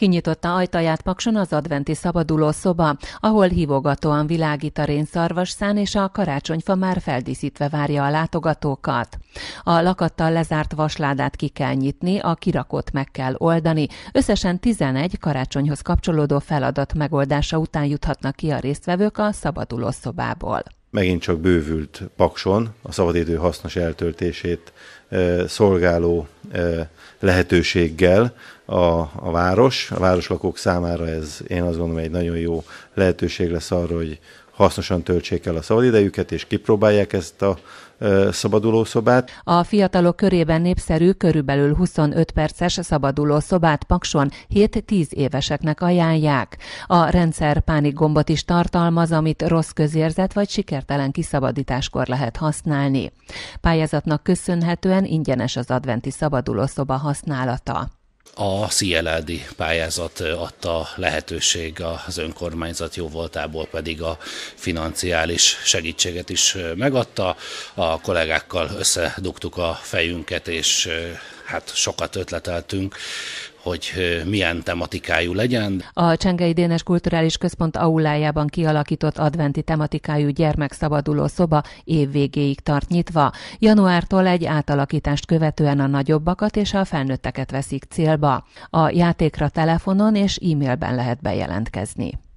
Kinyitotta ajtaját Pakson az adventi szabaduló szoba, ahol hívogatóan világít a rénszarvasszán, és a karácsonyfa már feldíszítve várja a látogatókat. A lakattal lezárt vasládát ki kell nyitni, a kirakót meg kell oldani. Összesen 11 karácsonyhoz kapcsolódó feladat megoldása után juthatnak ki a résztvevők a szabaduló szobából megint csak bővült Pakson a szabadidő hasznos eltöltését szolgáló lehetőséggel a, a város. A városlakók számára ez én azt gondolom egy nagyon jó lehetőség lesz arra, hogy hasznosan töltsék el a szabadidejüket, és kipróbálják ezt a szabaduló szobát. A fiatalok körében népszerű körülbelül 25 perces szabaduló szobát Pakson 7-10 éveseknek ajánlják. A rendszer pánik gombot is tartalmaz, amit rossz közérzet vagy sikertelen kiszabadításkor lehet használni. Pályázatnak köszönhetően ingyenes az adventi szabaduló szoba használata. A CLLD pályázat adta lehetőség az önkormányzat jóvoltából pedig a financiális segítséget is megadta. A kollégákkal összedugtuk a fejünket, és hát sokat ötleteltünk, hogy milyen tematikájú legyen. A Csengei Dénes Kulturális Központ aulájában kialakított adventi tematikájú gyermekszabaduló szoba évvégéig tart nyitva. Januártól egy átalakítást követően a nagyobbakat és a felnőtteket veszik célba. A játékra telefonon és e-mailben lehet bejelentkezni.